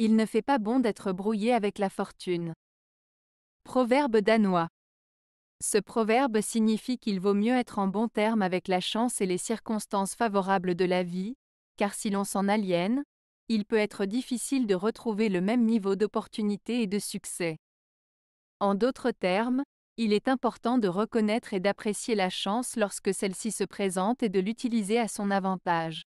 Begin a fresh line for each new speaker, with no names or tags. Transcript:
Il ne fait pas bon d'être brouillé avec la fortune. Proverbe danois. Ce proverbe signifie qu'il vaut mieux être en bon terme avec la chance et les circonstances favorables de la vie, car si l'on s'en aliène, il peut être difficile de retrouver le même niveau d'opportunité et de succès. En d'autres termes, il est important de reconnaître et d'apprécier la chance lorsque celle-ci se présente et de l'utiliser à son avantage.